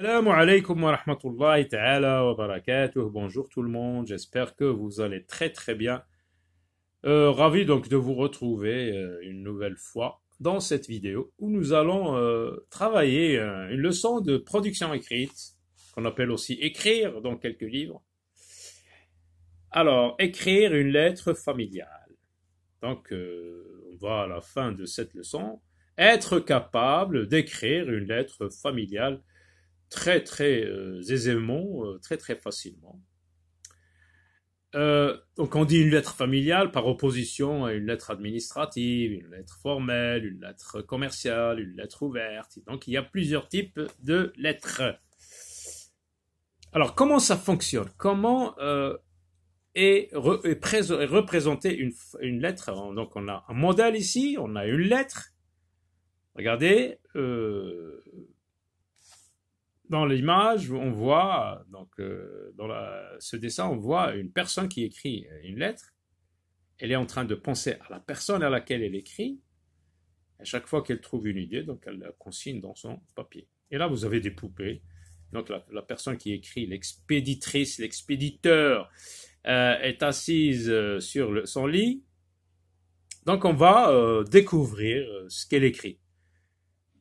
Salam alaikum wa rahmatullahi ta'ala wa barakatuh. Bonjour tout le monde, j'espère que vous allez très très bien. Euh, ravi donc de vous retrouver euh, une nouvelle fois dans cette vidéo où nous allons euh, travailler une leçon de production écrite, qu'on appelle aussi écrire dans quelques livres. Alors, écrire une lettre familiale. Donc, on va à la fin de cette leçon être capable d'écrire une lettre familiale très très euh, aisément, euh, très très facilement. Euh, donc on dit une lettre familiale par opposition à une lettre administrative, une lettre formelle, une lettre commerciale, une lettre ouverte. Donc il y a plusieurs types de lettres. Alors comment ça fonctionne Comment est, représentée une, lettre Donc on a un modèle ici, on a une lettre. Regardez, dans l'image, on voit, donc, euh, dans la, ce dessin, on voit une personne qui écrit euh, une lettre. Elle est en train de penser à la personne à laquelle elle écrit. À chaque fois qu'elle trouve une idée, donc elle la consigne dans son papier. Et là, vous avez des poupées. Donc, la, personne qui écrit, l'expéditrice, l'expéditeur, euh, est assise euh, sur son lit. Donc, on va découvrir ce qu'elle écrit.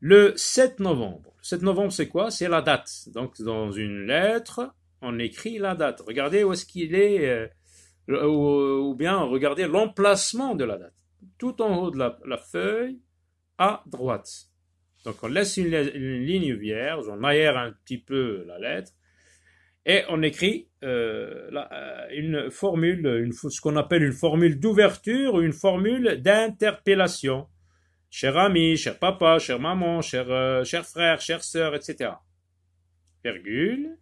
Le 7 novembre, 7 novembre, c'est quoi C'est la date. Donc, dans une lettre, on écrit la date. Regardez où est-ce qu'il est, euh, ou, bien regardez l'emplacement de la date. Tout en haut de la, feuille, à droite. Donc, on laisse une, ligne vierge, on aère un petit peu la lettre, et on écrit euh, euh, une formule, ce qu'on appelle une formule d'ouverture ou une formule d'interpellation cher ami, cher papa, cher maman, cher, euh, cher frère, chère sœur, etc. Virgule.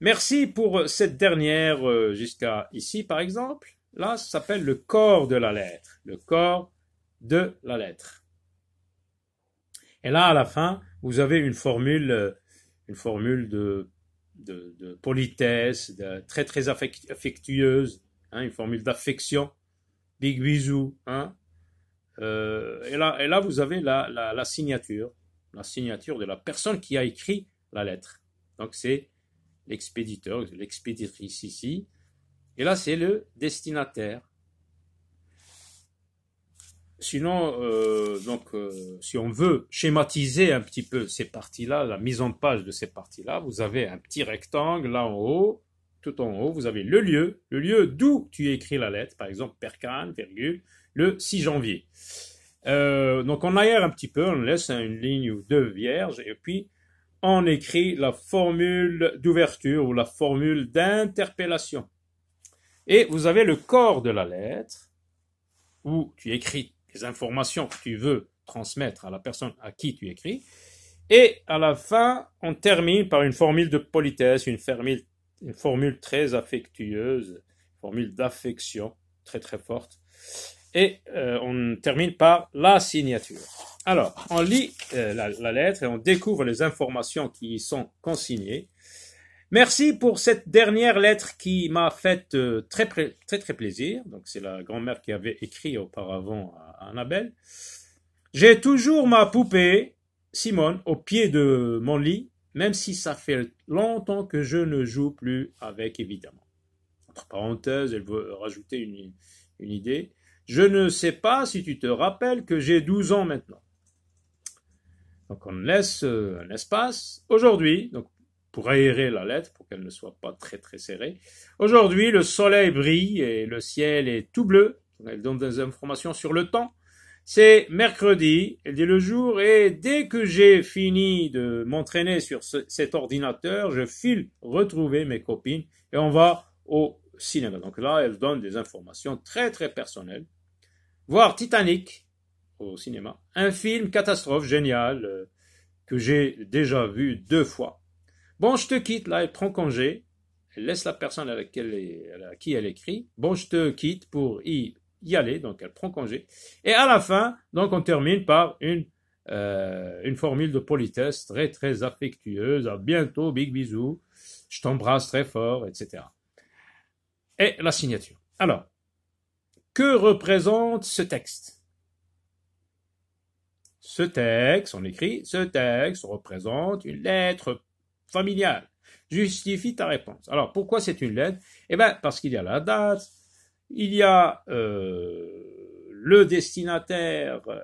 Merci pour cette dernière euh, jusqu'à ici, par exemple. Là, ça s'appelle le corps de la lettre. Le corps de la lettre. Et là, à la fin, vous avez une formule, euh, une formule de, politesse, de, très très affectueuse, hein, une formule d'affection. Big bisou, hein, euh, et, là, et là, vous avez la, signature, la signature de la personne qui a écrit la lettre. Donc c'est l'expéditeur, l'expéditrice ici. Et là, c'est le destinataire. Sinon, euh, donc, euh, si on veut schématiser un petit peu ces parties-là, la mise en page de ces parties-là, vous avez un petit rectangle là en haut, tout en haut, vous avez le lieu, le lieu d'où tu écris la lettre, par exemple Percane, virgule, le 6 janvier. Euh, donc on aère un petit peu, on laisse une ligne ou deux vierges et puis on écrit la formule d'ouverture ou la formule d'interpellation. Et vous avez le corps de la lettre où tu écris les informations que tu veux transmettre à la personne à qui tu écris. Et à la fin, on termine par une formule de politesse, une formule, une formule très affectueuse, une formule d'affection très très forte. Et euh, on termine par la signature. Alors, on lit euh, la, lettre et on découvre les informations qui y sont consignées. Merci pour cette dernière lettre qui m'a fait euh, très, très très plaisir. Donc c'est la grand-mère qui avait écrit auparavant à Annabelle. J'ai toujours ma poupée Simone au pied de mon lit, même si ça fait longtemps que je ne joue plus avec évidemment. Entre parenthèses, elle veut rajouter une, une idée. Je ne sais pas si tu te rappelles que j'ai 12 ans maintenant. Donc on laisse euh, un espace. Aujourd'hui, donc pour aérer la lettre, pour qu'elle ne soit pas très très serrée. Aujourd'hui, le soleil brille et le ciel est tout bleu. Elle donne des informations sur le temps. C'est mercredi, elle dit le jour, et dès que j'ai fini de m'entraîner sur cet ordinateur, je file retrouver mes copines et on va au cinéma. Donc là, elle donne des informations très très personnelles voir Titanic au cinéma. Un film catastrophe génial euh, que j'ai déjà vu deux fois. Bon, je te quitte, là, elle prend congé. Elle laisse la personne avec elle à qui elle écrit. Bon, je te quitte pour y, y, aller. Donc, elle prend congé. Et à la fin, donc, on termine par une, euh, une formule de politesse très, très affectueuse. À bientôt, big bisous. Je t'embrasse très fort, etc. Et la signature. Alors, que représente ce texte Ce texte, on écrit, ce texte représente une lettre familiale. Justifie ta réponse. Alors, pourquoi c'est une lettre Eh bien, parce qu'il y a la date, il y a euh, le destinataire euh,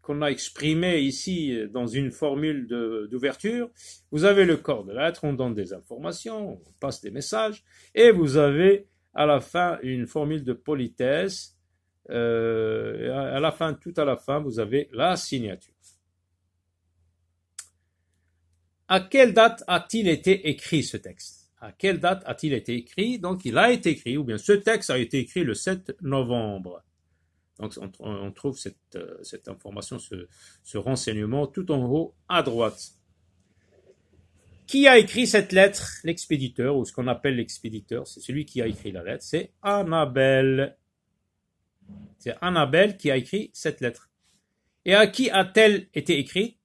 qu'on a exprimé ici dans une formule d'ouverture. Vous avez le corps de lettre, on donne des informations, on passe des messages, et vous avez à la fin une formule de politesse. Euh, à la fin, tout à la fin, vous avez la signature. À quelle date a-t-il été écrit ce texte À quelle date a-t-il été écrit Donc, il a été écrit, ou bien ce texte a été écrit le 7 novembre. Donc, on, trouve cette, euh, information, ce renseignement tout en haut à droite. Qui a écrit cette lettre L'expéditeur, ou ce qu'on appelle l'expéditeur, c'est celui qui a écrit la lettre, c'est Annabelle. C'est Annabelle qui a écrit cette lettre. Et à qui a-t-elle été écrite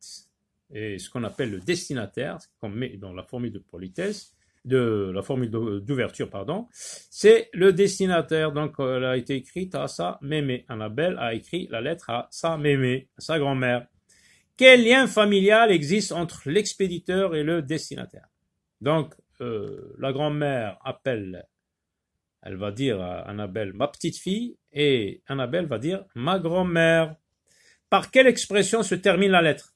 Et ce qu'on appelle le destinataire, ce qu'on met dans la formule de politesse, de la formule d'ouverture, pardon, c'est le destinataire. Donc, elle a été écrite à sa mémé. Annabelle a écrit la lettre à sa mémé, à sa grand-mère. Quel lien familial existe entre l'expéditeur et le destinataire Donc, euh, la grand-mère appelle, elle va dire à Annabelle ma petite-fille, et Annabelle va dire ma grand-mère. Par quelle expression se termine la lettre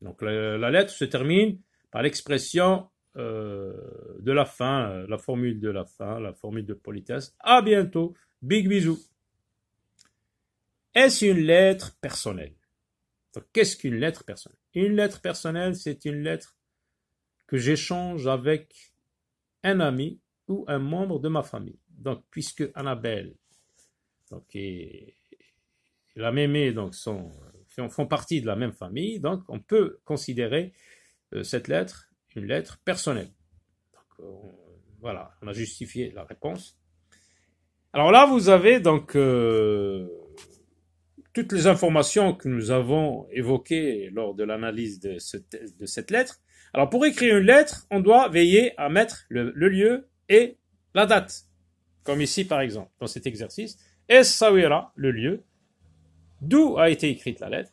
Donc, la, lettre se termine par l'expression euh, de la fin, la formule de la fin, la formule de politesse. À bientôt, big bisous. Est-ce une lettre personnelle qu'est-ce qu'une lettre personnelle Une lettre personnelle, c'est une lettre que j'échange avec un ami ou un membre de ma famille. Donc, puisque Annabelle donc, et, la mémé donc, font partie de la même famille, donc on peut considérer euh, cette lettre une lettre personnelle. Euh, voilà, on a justifié la réponse. Alors là, vous avez donc... Euh, toutes les informations que nous avons évoquées lors de l'analyse de, cette lettre. Alors pour écrire une lettre, on doit veiller à mettre le, lieu et la date. Comme ici par exemple, dans cet exercice, Essaouira, le lieu, d'où a été écrite la lettre,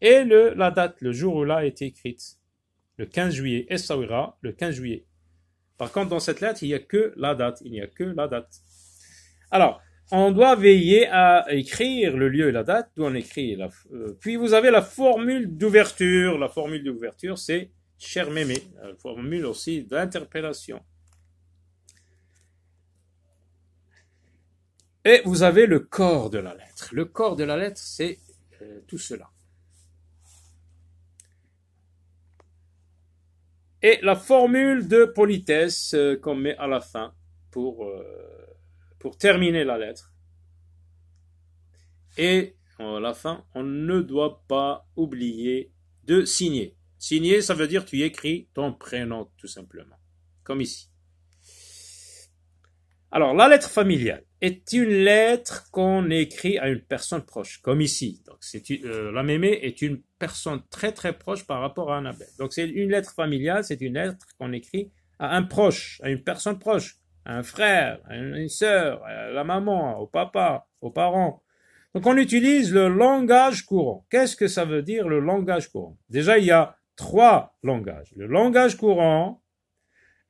et le, la date, le jour où elle a été écrite. Le 15 juillet, Essaouira, le 15 juillet. Par contre, dans cette lettre, il n'y a que la date, il n'y a que la date. Alors, on doit veiller à écrire le lieu et la date d'où on écrit. Euh, puis vous avez la formule d'ouverture. La formule d'ouverture, c'est cher mémé. La formule aussi d'interpellation. Et vous avez le corps de la lettre. Le corps de la lettre, c'est euh, tout cela. Et la formule de politesse euh, qu'on met à la fin pour pour terminer la lettre. Et oh, à la fin, on ne doit pas oublier de signer. Signer, ça veut dire tu écris ton prénom, tout simplement. Comme ici. Alors, la lettre familiale est une lettre qu'on écrit à une personne proche, comme ici. Donc, c'est euh, la mémé est une personne très très proche par rapport à un Donc, c'est une lettre familiale, c'est une lettre qu'on écrit à un proche, à une personne proche un frère, une sœur, euh, la maman, au papa, aux parents. Donc on utilise le langage courant. Qu'est-ce que ça veut dire le langage courant Déjà, il y a trois langages. Le langage courant,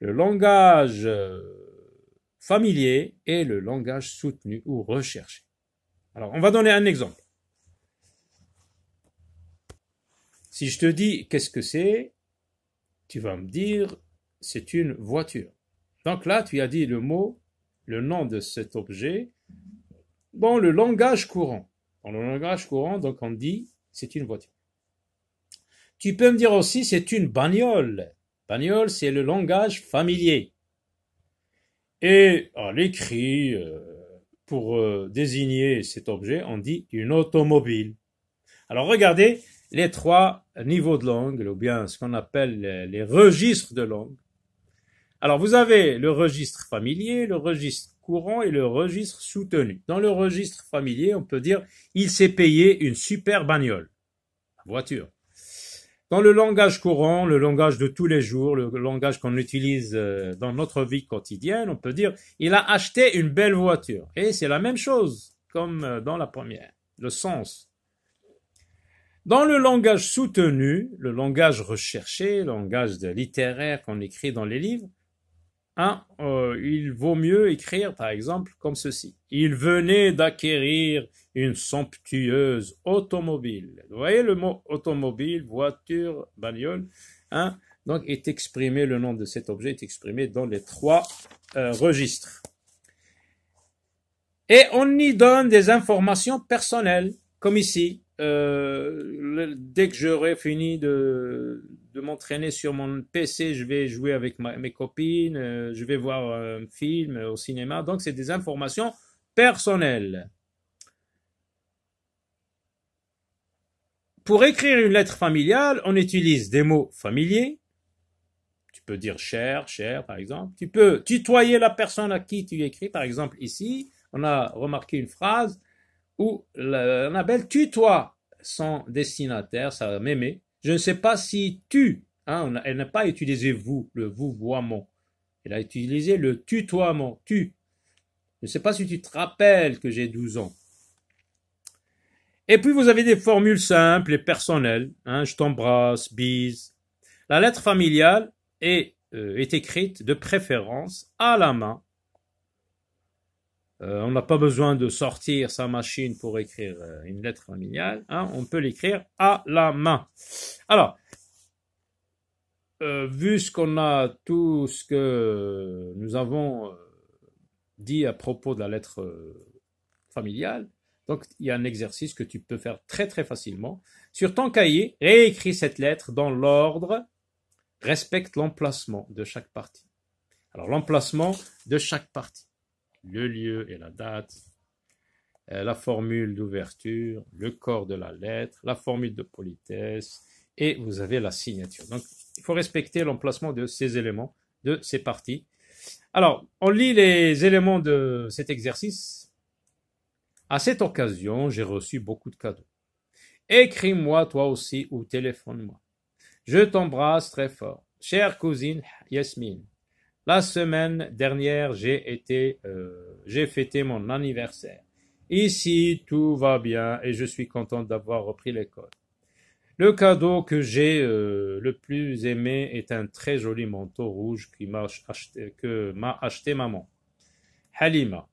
le langage euh, familier et le langage soutenu ou recherché. Alors, on va donner un exemple. Si je te dis qu'est-ce que c'est, tu vas me dire c'est une voiture. Donc là, tu as dit le mot, le nom de cet objet, dans le langage courant. Dans le langage courant, donc on dit c'est une voiture. Tu peux me dire aussi c'est une bagnole. Bagnole, c'est le langage familier. Et à l'écrit, euh, pour euh, désigner cet objet, on dit une automobile. Alors regardez les trois niveaux de langue, ou bien ce qu'on appelle les registres de langue. Alors vous avez le registre familier, le registre courant et le registre soutenu. Dans le registre familier, on peut dire il s'est payé une super bagnole, voiture. Dans le langage courant, le langage de tous les jours, le langage qu'on utilise euh, dans notre vie quotidienne, on peut dire il a acheté une belle voiture. Et c'est la même chose comme euh, dans la première, le sens. Dans le langage soutenu, le langage recherché, le langage littéraire qu'on écrit dans les livres, Hein, euh, il vaut mieux écrire, par exemple, comme ceci. Il venait d'acquérir une somptueuse automobile. Vous voyez le mot automobile, voiture, bagnole. Hein? Donc, est exprimé, le nom de cet objet est exprimé dans les trois euh, registres. Et on y donne des informations personnelles, comme ici. Euh, dès que j'aurai fini de, m'entraîner sur mon PC, je vais jouer avec mes copines, euh, je vais voir un film au cinéma. Donc, c'est des informations personnelles. Pour écrire une lettre familiale, on utilise des mots familiers. Tu peux dire cher, cher, par exemple. Tu peux tutoyer la personne à qui tu écris. Par exemple, ici, on a remarqué une phrase où on appelle tutoie son destinataire, ça va m'aimer. Je ne sais pas si tu, hein, elle n'a pas utilisé vous, le vous Elle a utilisé le tutoiement, tu. Je ne sais pas si tu te rappelles que j'ai 12 ans. Et puis vous avez des formules simples et personnelles. Hein, je t'embrasse, bise. La lettre familiale est, euh, est écrite de préférence à la main euh, on n'a pas besoin de sortir sa machine pour écrire euh, une lettre familiale. Hein, on peut l'écrire à la main. Alors, euh, vu ce qu'on a, tout ce que nous avons dit à propos de la lettre familiale, donc il y a un exercice que tu peux faire très très facilement. Sur ton cahier, réécris cette lettre dans l'ordre, respecte l'emplacement de chaque partie. Alors l'emplacement de chaque partie le lieu et la date, euh, la formule d'ouverture, le corps de la lettre, la formule de politesse, et vous avez la signature. Donc, il faut respecter l'emplacement de ces éléments, de ces parties. Alors, on lit les éléments de cet exercice. À cette occasion, j'ai reçu beaucoup de cadeaux. Écris-moi toi aussi ou téléphone-moi. Je t'embrasse très fort. Chère cousine Yasmine, la semaine dernière, j'ai été, euh, j'ai fêté mon anniversaire. Ici, tout va bien et je suis content d'avoir repris l'école. Le cadeau que j'ai euh, le plus aimé est un très joli manteau rouge qui m'a que m'a acheté maman. Halima,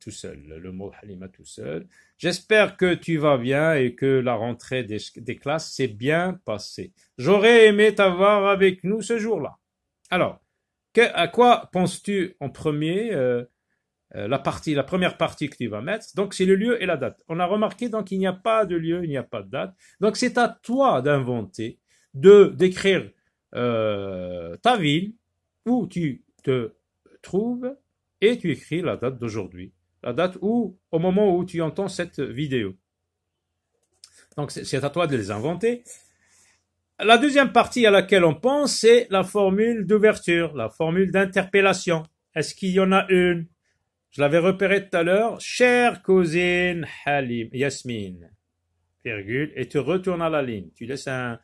tout seul, le mot Halima tout seul. J'espère que tu vas bien et que la rentrée des classes s'est bien passée. J'aurais aimé t'avoir avec nous ce jour-là. Alors, à quoi penses-tu en premier euh, euh, la partie, la première partie que tu vas mettre. Donc, c'est le lieu et la date. On a remarqué, donc, il n'y a pas de lieu, il n'y a pas de date. Donc, c'est à toi d'inventer, de, d'écrire, euh, ta ville où tu te trouves et tu écris la date d'aujourd'hui. La date où, au moment où tu entends cette vidéo. Donc, c'est à toi de les inventer. La deuxième partie à laquelle on pense, c'est la formule d'ouverture, la formule d'interpellation. Est-ce qu'il y en a une Je l'avais repérée tout à l'heure. Chère cousine Halim, Yasmine, virgule, et tu retournes à la ligne. Tu laisses un,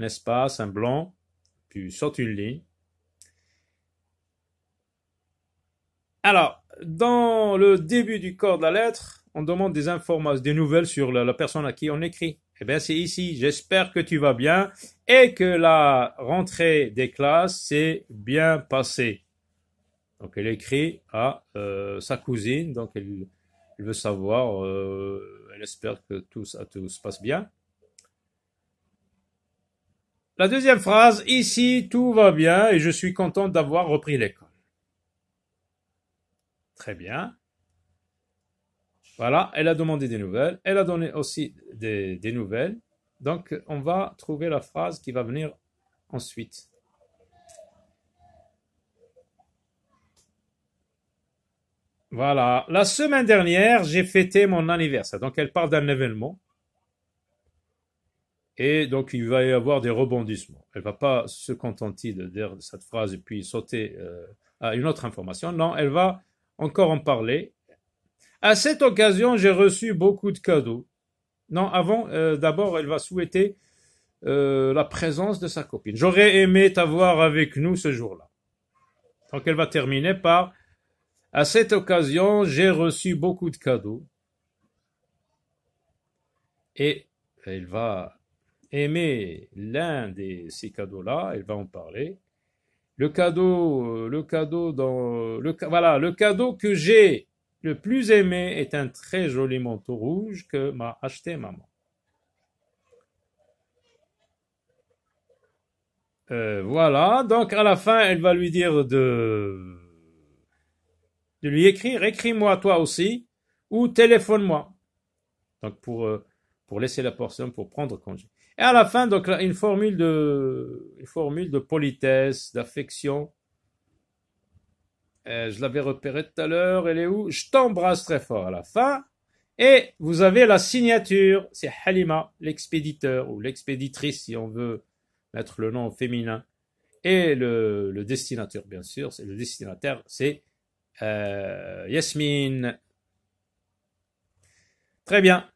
espace, un blanc, puis sautes une ligne. Alors, dans le début du corps de la lettre, on demande des informations, des nouvelles sur la personne à qui on écrit. Eh bien, c'est ici. J'espère que tu vas bien et que la rentrée des classes s'est bien passée. Donc, elle écrit à euh, sa cousine. Donc, elle, veut savoir, euh, elle espère que tout, ça, tout se passe bien. La deuxième phrase, ici, tout va bien et je suis contente d'avoir repris l'école. Très bien. Voilà, elle a demandé des nouvelles, elle a donné aussi des, nouvelles. Donc, on va trouver la phrase qui va venir ensuite. Voilà, la semaine dernière, j'ai fêté mon anniversaire. Donc, elle parle d'un événement. Et donc, il va y avoir des rebondissements. Elle ne va pas se contenter de dire cette phrase et puis sauter euh, à une autre information. Non, elle va encore en parler à cette occasion, j'ai reçu beaucoup de cadeaux. Non, avant, euh, d'abord, elle va souhaiter euh, la présence de sa copine. J'aurais aimé t'avoir avec nous ce jour-là. Donc, elle va terminer par À cette occasion, j'ai reçu beaucoup de cadeaux. Et elle va aimer l'un de ces cadeaux-là, elle va en parler. Le cadeau, euh, le cadeau dans, le, voilà, le cadeau que j'ai le plus aimé est un très joli manteau rouge que m'a acheté maman. Euh, voilà, donc à la fin, elle va lui dire de, de lui écrire, écris-moi toi aussi, ou téléphone-moi. Donc pour, euh, pour laisser la portion, pour prendre congé. Et à la fin, donc une formule de, une formule de politesse, d'affection, euh, je l'avais repéré tout à l'heure. Elle est où Je t'embrasse très fort à la fin. Et vous avez la signature. C'est Halima, l'expéditeur ou l'expéditrice, si on veut mettre le nom féminin. Et le, le destinataire, bien sûr, c'est le destinataire, c'est euh, Yasmine. Très bien.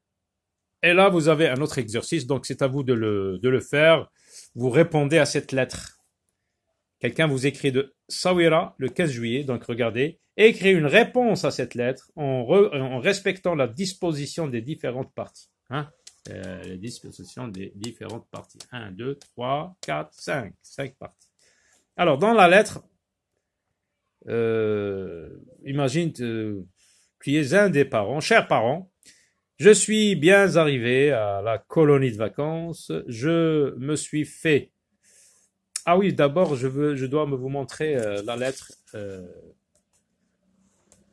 Et là, vous avez un autre exercice, donc c'est à vous de le faire. Vous répondez à cette lettre. Quelqu'un vous écrit de Sawira le 15 juillet, donc regardez, écrit une réponse à cette lettre en, en respectant la disposition des différentes parties. Hein euh, disposition des différentes parties. 1, 2, 3, 4, 5. 5 parties. Alors, dans la lettre, euh, imagine que tu es un des parents, Chers parents, je suis bien arrivé à la colonie de vacances, je me suis fait ah oui, d'abord, je, je dois me vous montrer euh, la lettre, euh,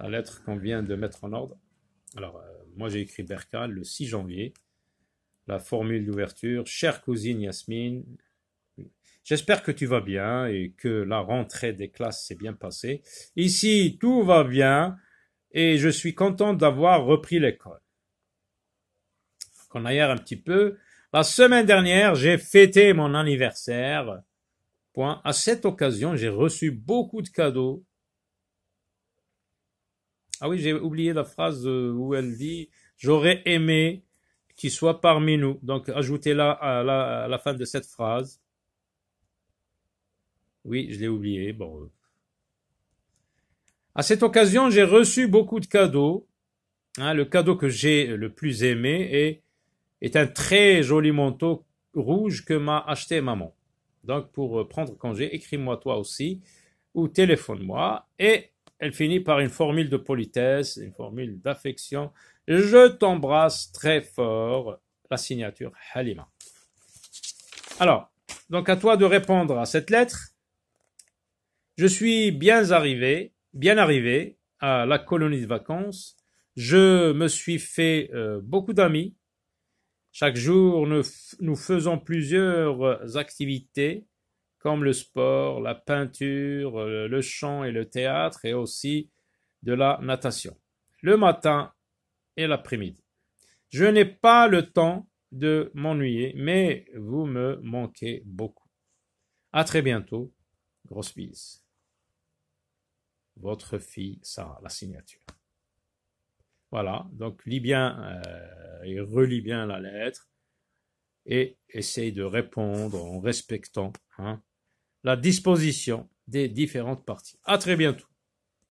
la lettre qu'on vient de mettre en ordre. Alors, euh, moi, j'ai écrit Berka le 6 janvier. La formule d'ouverture, chère cousine Yasmine, j'espère que tu vas bien et que la rentrée des classes s'est bien passée. Ici, tout va bien et je suis content d'avoir repris l'école. Qu'on aille un petit peu. La semaine dernière, j'ai fêté mon anniversaire. À cette occasion, j'ai reçu beaucoup de cadeaux. Ah oui, j'ai oublié la phrase où elle dit J'aurais aimé qu'il soit parmi nous. Donc, ajoutez-la à la, fin de cette phrase. Oui, je l'ai oublié. Bon. À cette occasion, j'ai reçu beaucoup de cadeaux. Hein, le cadeau que j'ai le plus aimé est un très joli manteau rouge que m'a acheté maman. Donc, pour euh, prendre congé, écris-moi toi aussi ou téléphone-moi. Et elle finit par une formule de politesse, une formule d'affection. Je t'embrasse très fort. La signature Halima. Alors, donc à toi de répondre à cette lettre. Je suis bien arrivé, bien arrivé à la colonie de vacances. Je me suis fait euh, beaucoup d'amis chaque jour, nous, faisons plusieurs euh, activités comme le sport, la peinture, euh, le chant et le théâtre et aussi de la natation. Le matin et l'après-midi. Je n'ai pas le temps de m'ennuyer, mais vous me manquez beaucoup. À très bientôt. Grosse bise. Votre fille Sarah, la signature. Voilà, donc lis bien euh, et relis bien la lettre et essaye de répondre en respectant hein, la disposition des différentes parties. À très bientôt.